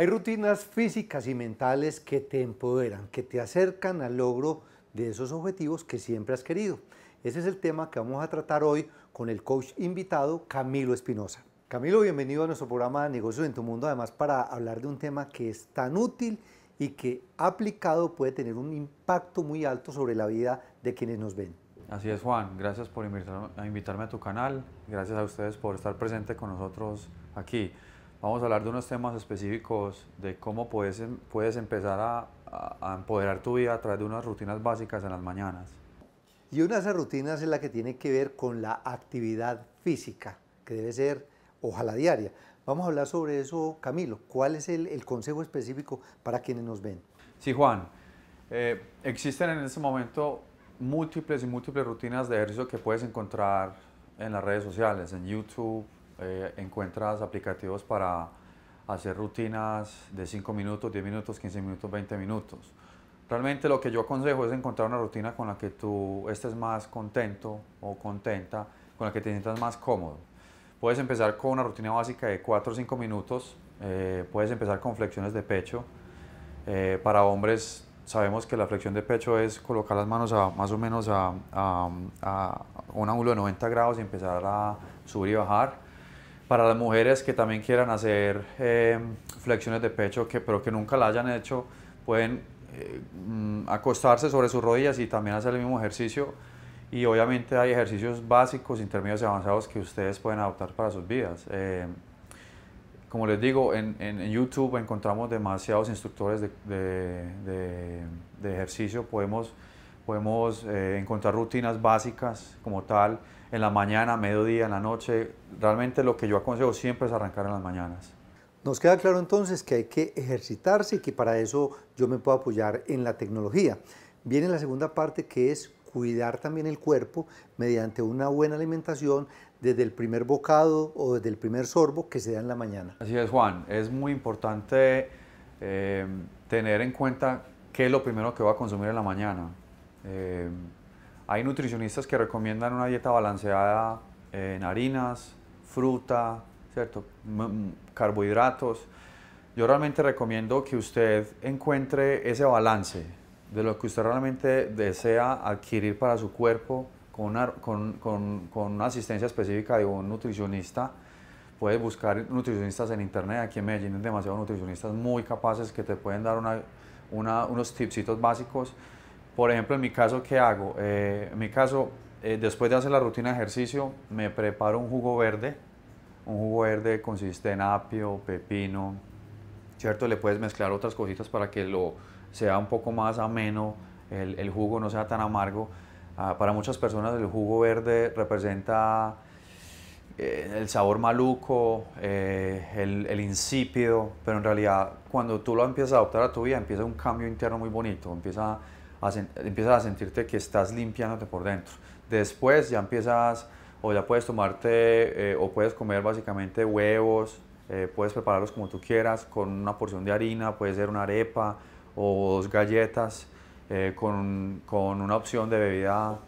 Hay rutinas físicas y mentales que te empoderan, que te acercan al logro de esos objetivos que siempre has querido. Ese es el tema que vamos a tratar hoy con el coach invitado Camilo Espinosa. Camilo, bienvenido a nuestro programa de Negocios en tu Mundo, además para hablar de un tema que es tan útil y que aplicado puede tener un impacto muy alto sobre la vida de quienes nos ven. Así es, Juan. Gracias por a, invitarme a tu canal. Gracias a ustedes por estar presente con nosotros aquí. Vamos a hablar de unos temas específicos de cómo puedes, em, puedes empezar a, empoderar tu vida a través de unas rutinas básicas en las mañanas. Y una de esas rutinas es la que tiene que ver con la actividad física, que debe ser, ojalá diaria. Vamos a hablar sobre eso, Camilo. ¿Cuál es el, consejo específico para quienes nos ven? Sí, Juan. Eh, existen en este momento múltiples y múltiples rutinas de ejercicio que puedes encontrar en las redes sociales, en YouTube, eh, encuentras aplicativos para hacer rutinas de 5 minutos, 10 minutos, 15 minutos, 20 minutos. Realmente lo que yo aconsejo es encontrar una rutina con la que tú estés más contento o contenta, con la que te sientas más cómodo. Puedes empezar con una rutina básica de 4 o 5 minutos, eh, puedes empezar con flexiones de pecho. Eh, para hombres sabemos que la flexión de pecho es colocar las manos a, más o menos a, a un ángulo de 90 grados y empezar a subir y bajar para las mujeres que también quieran hacer em, flexiones de pecho, que, pero que nunca la hayan hecho, pueden eh, mm, acostarse sobre sus rodillas y también hacer el mismo ejercicio. Y obviamente hay ejercicios básicos, intermedios y avanzados que ustedes pueden adoptar para sus vidas. Em, como les digo, en, YouTube encontramos demasiados instructores de, de, de, de ejercicio, podemos, podemos eh, encontrar rutinas básicas como tal en la mañana, mediodía, en la noche. Realmente lo que yo aconsejo siempre es arrancar en las mañanas. Nos queda claro entonces que hay que ejercitarse y que para eso yo me puedo apoyar en la tecnología. Viene la segunda parte que es cuidar también el cuerpo mediante una buena alimentación desde el primer bocado o desde el primer sorbo que se da en la mañana. Así es, Juan. Es muy importante eh, tener en cuenta qué es lo primero que va a consumir en la mañana. Eh, hay nutricionistas que recomiendan una dieta balanceada en harinas, fruta, ¿cierto? carbohidratos. Yo realmente recomiendo que usted encuentre ese balance de lo que usted realmente desea adquirir para su cuerpo con una, con, con, con asistencia específica de un nutricionista. Puede buscar nutricionistas en internet, aquí en Medellín hay demasiados nutricionistas muy capaces que te pueden dar una, unos tipsitos básicos por ejemplo, en mi caso, ¿qué hago? Eh, en mi caso, eh, después de hacer la rutina de ejercicio, me preparo un jugo verde. Un jugo verde consiste en apio, pepino, ¿cierto? Le puedes mezclar otras cositas para que lo sea un poco más ameno, el, jugo no sea tan amargo. Ah, para muchas personas el jugo verde representa eh, el sabor maluco, el, el, insípido, pero en realidad cuando tú lo empiezas a adoptar a tu vida empieza un cambio interno muy bonito, empieza empiezas a sentirte que estás limpiándote por dentro. Después ya empiezas o ya puedes tomarte eh, o puedes comer básicamente huevos, eh, puedes prepararlos como tú quieras, con una porción de harina, puede ser una arepa o dos galletas, eh, con, con, una opción de bebida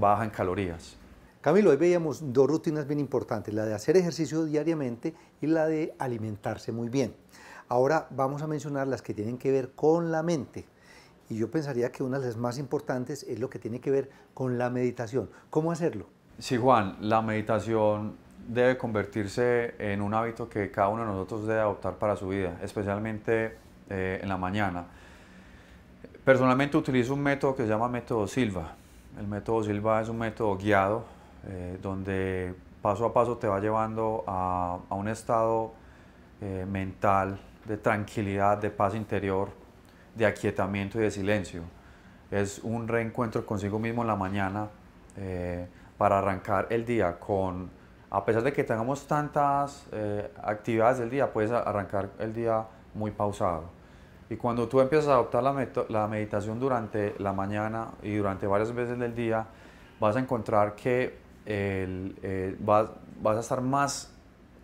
baja en calorías. Camilo, hoy veíamos dos rutinas bien importantes, la de hacer ejercicio diariamente y la de alimentarse muy bien. Ahora vamos a mencionar las que tienen que ver con la mente y yo pensaría que una de las más importantes es lo que tiene que ver con la meditación. ¿Cómo hacerlo? Sí, Juan, la meditación debe convertirse en un hábito que cada uno de nosotros debe adoptar para su vida, especialmente eh, en la mañana. Personalmente utilizo un método que se llama método Silva. El método Silva es un método guiado eh, donde paso a paso te va llevando a, un estado eh, mental de tranquilidad, de paz interior, de aquietamiento y de silencio. Es un reencuentro consigo mismo en la mañana eh, para arrancar el día con, a pesar de que tengamos tantas eh, actividades del día, puedes arrancar el día muy pausado. Y cuando tú empiezas a adoptar la, meditación durante la mañana y durante varias veces del día, vas a encontrar que eh, vas, a estar más,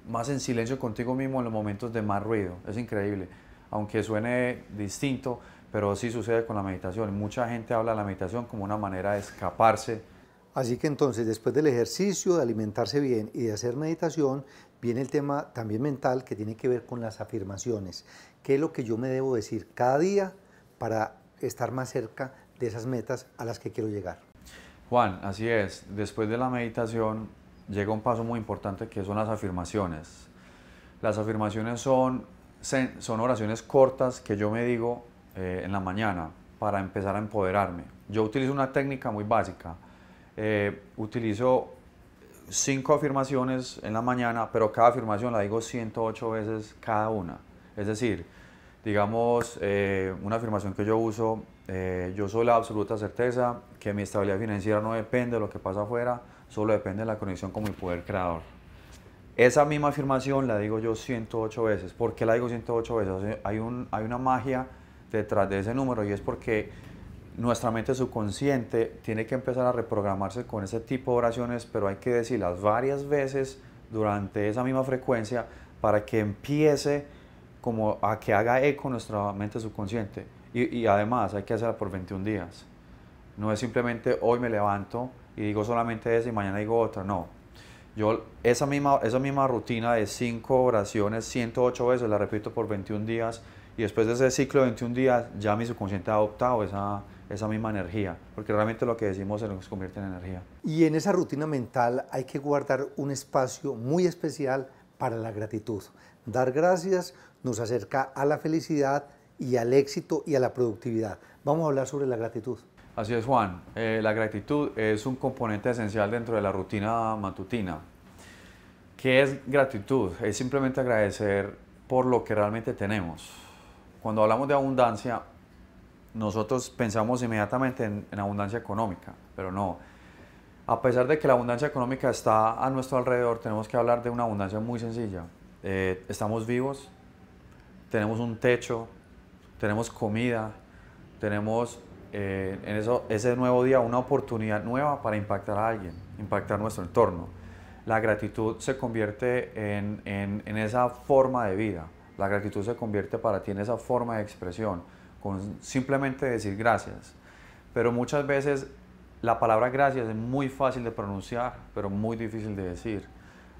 más en silencio contigo mismo en los momentos de más ruido. Es increíble aunque suene distinto, pero sí sucede con la meditación. Mucha gente habla de la meditación como una manera de escaparse. Así que entonces, después del ejercicio, de alimentarse bien y de hacer meditación, viene el tema también mental que tiene que ver con las afirmaciones. ¿Qué es lo que yo me debo decir cada día para estar más cerca de esas metas a las que quiero llegar? Juan, así es. Después de la meditación llega un paso muy importante que son las afirmaciones. Las afirmaciones son son oraciones cortas que yo me digo eh, en la mañana para empezar a empoderarme. Yo utilizo una técnica muy básica. Eh, utilizo cinco afirmaciones en la mañana, pero cada afirmación la digo 108 veces cada una. Es decir, digamos, eh, una afirmación que yo uso, yo soy la absoluta certeza que mi estabilidad financiera no depende de lo que pasa afuera, solo depende de la conexión con mi poder creador. Esa misma afirmación la digo yo 108 veces. ¿Por qué la digo 108 veces? Hay, un, hay una magia detrás de ese número y es porque nuestra mente subconsciente tiene que empezar a reprogramarse con ese tipo de oraciones, pero hay que decirlas varias veces durante esa misma frecuencia para que empiece como a que haga eco nuestra mente subconsciente. Y, además hay que hacerla por 21 días. No es simplemente hoy me levanto y digo solamente eso y mañana digo otra, no yo esa misma, esa misma rutina de cinco oraciones 108 veces la repito por 21 días y después de ese ciclo de 21 días ya mi subconsciente ha adoptado esa, esa misma energía, porque realmente lo que decimos se nos convierte en energía. Y en esa rutina mental hay que guardar un espacio muy especial para la gratitud. Dar gracias nos acerca a la felicidad y al éxito y a la productividad. Vamos a hablar sobre la gratitud. Así es, Juan. Eh, la gratitud es un componente esencial dentro de la rutina matutina. ¿Qué es gratitud? Es simplemente agradecer por lo que realmente tenemos. Cuando hablamos de abundancia, nosotros pensamos inmediatamente en, abundancia económica, pero no. A pesar de que la abundancia económica está a nuestro alrededor, tenemos que hablar de una abundancia muy sencilla. Eh, estamos vivos, tenemos un techo, tenemos comida, tenemos eh, en ese nuevo día una oportunidad nueva para impactar a alguien, impactar nuestro entorno. La gratitud se convierte en, esa forma de vida. La gratitud se convierte para ti en esa forma de expresión, con simplemente decir gracias. Pero muchas veces la palabra gracias es muy fácil de pronunciar, pero muy difícil de decir.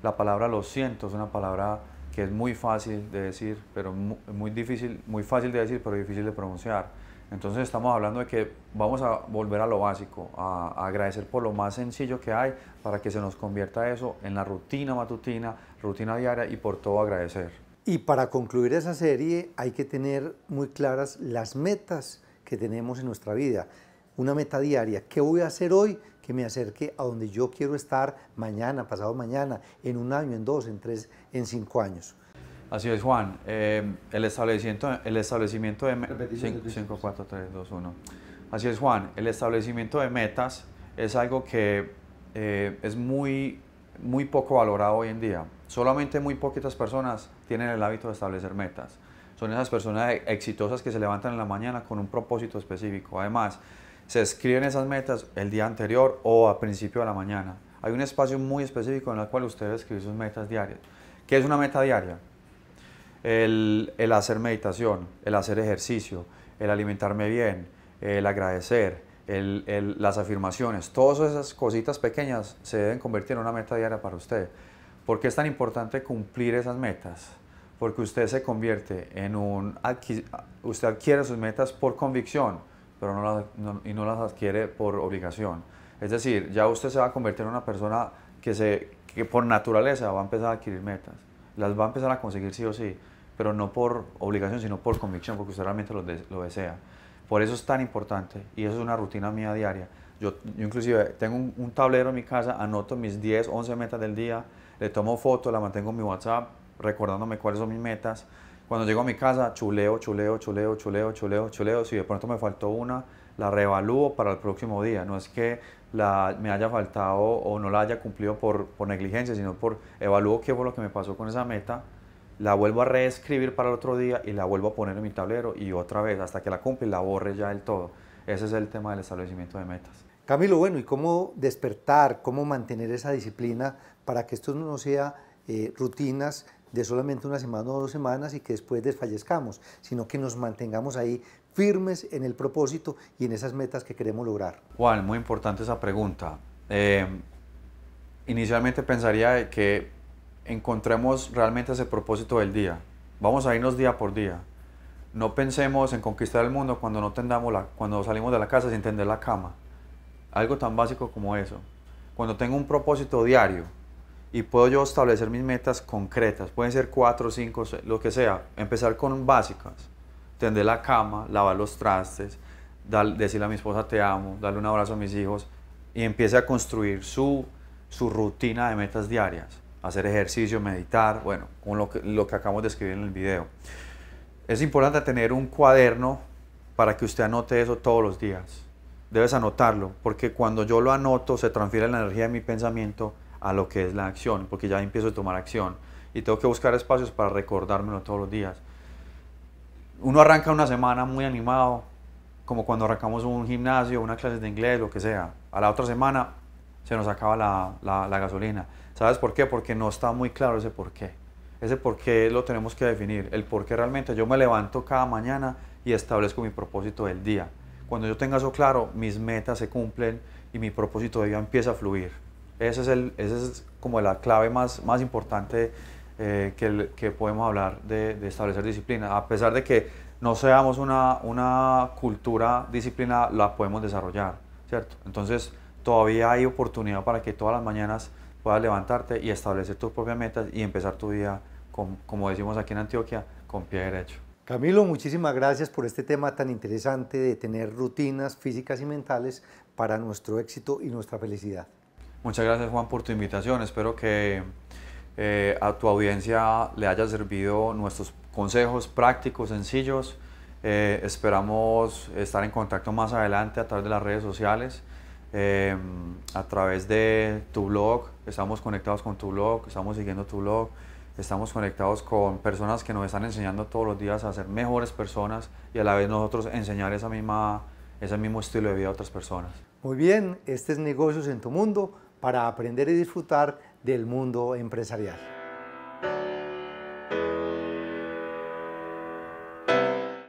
La palabra lo siento es una palabra que es muy fácil de decir, pero muy, difícil, muy fácil de decir, pero difícil de pronunciar. Entonces estamos hablando de que vamos a volver a lo básico, a, agradecer por lo más sencillo que hay para que se nos convierta eso en la rutina matutina, rutina diaria y por todo agradecer. Y para concluir esa serie hay que tener muy claras las metas que tenemos en nuestra vida. Una meta diaria, ¿qué voy a hacer hoy que me acerque a donde yo quiero estar mañana, pasado mañana, en un año, en dos, en tres, en cinco años? Así es, Juan. Em, el, establecimiento, el establecimiento de... Así es, Juan. El establecimiento de metas es algo que eh, es muy, muy poco valorado hoy en día. Solamente muy poquitas personas tienen el hábito de establecer metas. Son esas personas e- exitosas que se levantan en la mañana con un propósito específico. Además, se escriben esas metas el día anterior o a principio de la mañana. Hay un espacio muy específico en el cual ustedes escriben sus metas diarias. ¿Qué es una meta diaria? el, hacer meditación, el hacer ejercicio, el alimentarme bien, el agradecer, las afirmaciones, todas esas cositas pequeñas se deben convertir en una meta diaria para usted. ¿Por qué es tan importante cumplir esas metas? Porque usted se convierte en un... Usted adquiere sus metas por convicción pero no y no las adquiere por obligación. Es decir, ya usted se va a convertir en una persona que, se, que por naturaleza va a empezar a adquirir metas. Las va a empezar a conseguir sí o sí pero no por obligación, sino por convicción, porque usted realmente lo, desea. Por eso es tan importante y eso es una rutina mía diaria. Yo, yo inclusive tengo un, tablero en mi casa, anoto mis 10, 11 metas del día, le tomo foto, la mantengo en mi WhatsApp, recordándome cuáles son mis metas. Cuando llego a mi casa, chuleo, chuleo, chuleo, chuleo, chuleo, chuleo. Si de pronto me faltó una, la reevalúo para el próximo día. No es que la, me haya faltado o no la haya cumplido por, por negligencia, sino por evalúo qué fue lo que me pasó con esa meta la vuelvo a reescribir para el otro día y la vuelvo a poner en mi tablero y otra vez hasta que la cumple, y la borre ya del todo. Ese es el tema del establecimiento de metas. Camilo, bueno, ¿y cómo despertar, cómo mantener esa disciplina para que esto no sea eh, rutinas de solamente una semana o dos semanas y que después desfallezcamos, sino que nos mantengamos ahí firmes en el propósito y en esas metas que queremos lograr? Juan, muy importante esa pregunta. Eh, inicialmente pensaría que encontremos realmente ese propósito del día. Vamos a irnos día por día. No pensemos en conquistar el mundo cuando, no tendamos la, cuando salimos de la casa sin tender la cama. Algo tan básico como eso. Cuando tengo un propósito diario y puedo yo establecer mis metas concretas, pueden ser cuatro, cinco, lo que sea, empezar con básicas. Tender la cama, lavar los trastes, decirle a mi esposa te amo, darle un abrazo a mis hijos y empiece a construir su, su rutina de metas diarias hacer ejercicio, meditar, bueno, con lo que, lo acabamos de escribir en el video. Es importante tener un cuaderno para que usted anote eso todos los días. Debes anotarlo, porque cuando yo lo anoto se transfiere la energía de mi pensamiento a lo que es la acción, porque ya empiezo a tomar acción y tengo que buscar espacios para recordármelo todos los días. Uno arranca una semana muy animado, como cuando arrancamos un gimnasio, una clase de inglés, lo que sea. A la otra semana se nos acaba la gasolina. ¿Sabes por qué? Porque no está muy claro ese por qué. Ese por qué lo tenemos que definir. El por qué realmente yo me levanto cada mañana y establezco mi propósito del día. Cuando yo tenga eso claro, mis metas se cumplen y mi propósito de vida empieza a fluir. Esa es, el, es como la clave más, más importante eh, que, podemos hablar de, establecer disciplina. A pesar de que no seamos una, una cultura disciplinada, la podemos desarrollar, ¿cierto? Entonces, todavía hay oportunidad para que todas las mañanas puedas levantarte y establecer tus propias metas y empezar tu día, con, como decimos aquí en Antioquia, con pie derecho. Camilo, muchísimas gracias por este tema tan interesante de tener rutinas físicas y mentales para nuestro éxito y nuestra felicidad. Muchas gracias Juan por tu invitación. Espero que eh, a tu audiencia le haya servido nuestros consejos prácticos, sencillos. Eh, esperamos estar en contacto más adelante a través de las redes sociales. Em, a través de tu blog, estamos conectados con tu blog, estamos siguiendo tu blog, estamos conectados con personas que nos están enseñando todos los días a ser mejores personas y a la vez nosotros enseñar esa misma, ese mismo estilo de vida a otras personas. Muy bien, este es Negocios en tu Mundo para aprender y disfrutar del mundo empresarial.